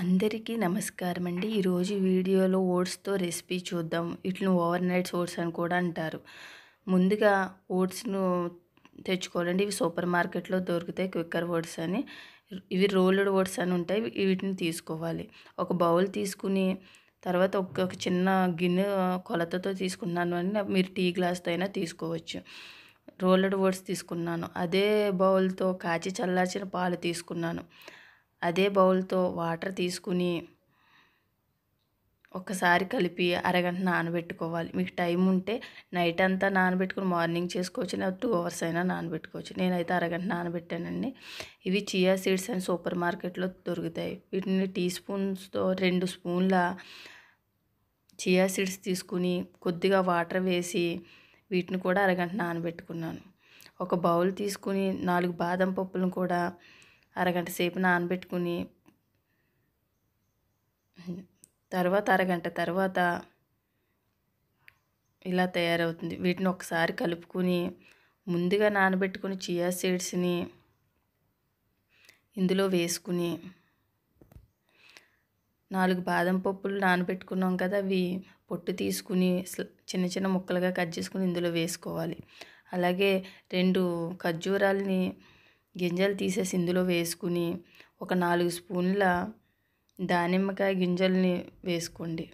అందరికీ నమస్కారం అండి ఈరోజు వీడియోలో ఓట్స్తో రెసిపీ చూద్దాం వీటిని ఓవర్ నైట్స్ ఓట్స్ అని కూడా అంటారు ముందుగా ఓట్స్ను తెచ్చుకోవాలండి ఇవి సూపర్ మార్కెట్లో దొరుకుతాయి క్విక్కర్ ఓట్స్ అని ఇవి రోల్డ్ ఓట్స్ అని ఉంటాయి వీటిని తీసుకోవాలి ఒక బౌల్ తీసుకుని తర్వాత ఒక్కొక్క ఒక చిన్న గిన్నె కొలతతో తీసుకున్నాను అని మీరు టీ గ్లాస్తో అయినా తీసుకోవచ్చు రోల్డ్ ఓట్స్ తీసుకున్నాను అదే బౌల్తో కాచి చల్లార్చిన పాలు తీసుకున్నాను అదే బౌల్తో వాటర్ తీసుకుని ఒక్కసారి కలిపి అరగంట నానబెట్టుకోవాలి మీకు టైం ఉంటే నైట్ అంతా నానబెట్టుకుని మార్నింగ్ చేసుకోవచ్చు లేదా టూ అవర్స్ అయినా నానబెట్టుకోవచ్చు నేనైతే అరగంట నానబెట్టానండి ఇవి చియా సీడ్స్ అని సూపర్ మార్కెట్లో దొరుకుతాయి వీటిని టీ స్పూన్స్తో రెండు స్పూన్ల చియా సీడ్స్ తీసుకుని కొద్దిగా వాటర్ వేసి వీటిని కూడా అరగంట నానబెట్టుకున్నాను ఒక బౌల్ తీసుకుని నాలుగు బాదం పప్పులను కూడా అరగంట సేపు నానబెట్టుకుని తర్వాత అరగంట తర్వాత ఇలా తయారవుతుంది వీటిని ఒకసారి కలుపుకుని ముందుగా నానబెట్టుకుని చియా సీడ్స్ని ఇందులో వేసుకుని నాలుగు బాదం పప్పులు నానబెట్టుకున్నాం కదా అవి పొట్టు తీసుకుని చిన్న చిన్న ముక్కలుగా కట్ చేసుకుని ఇందులో వేసుకోవాలి అలాగే రెండు ఖర్జూరాలని గింజలు తీసేసి ఇందులో వేసుకుని ఒక నాలుగు స్పూన్ల దానిమ్మకాయ గింజల్ని వేసుకోండి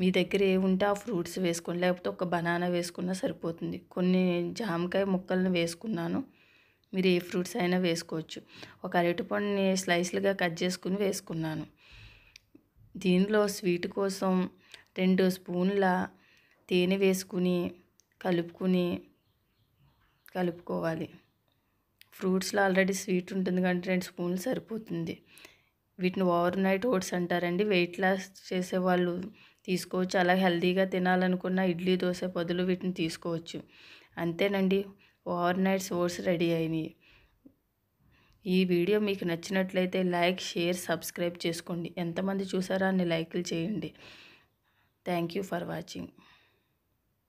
మీ దగ్గర ఏముంటే ఆ ఫ్రూట్స్ వేసుకోండి లేకపోతే ఒక బనానా వేసుకున్నా సరిపోతుంది కొన్ని జామకాయ ముక్కలను వేసుకున్నాను మీరు ఏ ఫ్రూట్స్ అయినా వేసుకోవచ్చు ఒక అరటిపండుని స్లైస్లుగా కట్ చేసుకుని వేసుకున్నాను దీనిలో స్వీట్ కోసం రెండు స్పూన్ల తేనె వేసుకుని కలుపుకుని కలుపుకోవాలి ఫ్రూట్స్లో ఆల్రెడీ స్వీట్ ఉంటుంది కాబట్టి రెండు స్పూన్లు సరిపోతుంది వీటిని ఓవర్ నైట్ ఓట్స్ అంటారండి వెయిట్ లాస్ చేసే వాళ్ళు తీసుకోవచ్చు అలా హెల్దీగా తినాలనుకున్న ఇడ్లీ దోశ పొదులు వీటిని తీసుకోవచ్చు అంతేనండి ఓవర్ నైట్స్ ఓట్స్ రెడీ అయినాయి ఈ వీడియో మీకు నచ్చినట్లయితే లైక్ షేర్ సబ్స్క్రైబ్ చేసుకోండి ఎంతమంది చూసారో అని లైకులు చేయండి థ్యాంక్ యూ ఫర్ వాచింగ్